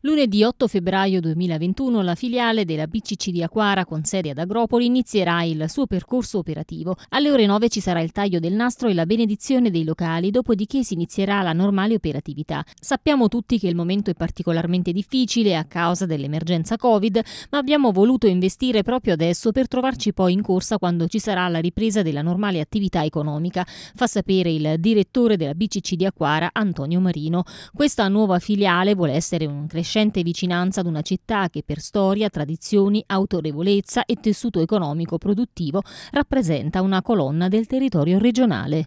Lunedì 8 febbraio 2021 la filiale della BCC di Aquara con sede ad Agropoli inizierà il suo percorso operativo. Alle ore 9 ci sarà il taglio del nastro e la benedizione dei locali, dopodiché si inizierà la normale operatività. Sappiamo tutti che il momento è particolarmente difficile a causa dell'emergenza Covid, ma abbiamo voluto investire proprio adesso per trovarci poi in corsa quando ci sarà la ripresa della normale attività economica, fa sapere il direttore della BCC di Aquara Antonio Marino. Questa nuova filiale vuole essere un crescente crescente vicinanza ad una città che per storia, tradizioni, autorevolezza e tessuto economico produttivo rappresenta una colonna del territorio regionale.